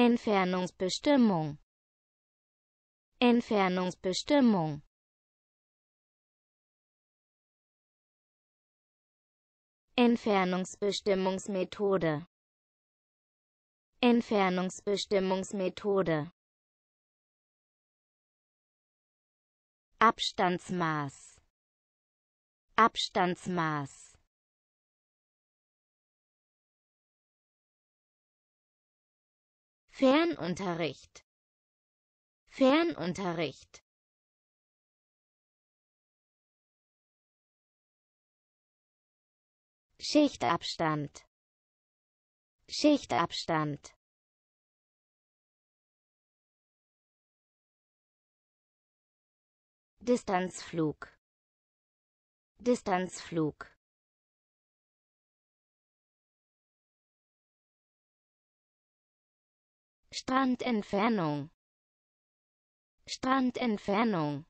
Entfernungsbestimmung Entfernungsbestimmung Entfernungsbestimmungsmethode Entfernungsbestimmungsmethode Abstandsmaß Abstandsmaß Fernunterricht Fernunterricht Schichtabstand Schichtabstand Distanzflug Distanzflug Strandentfernung Strandentfernung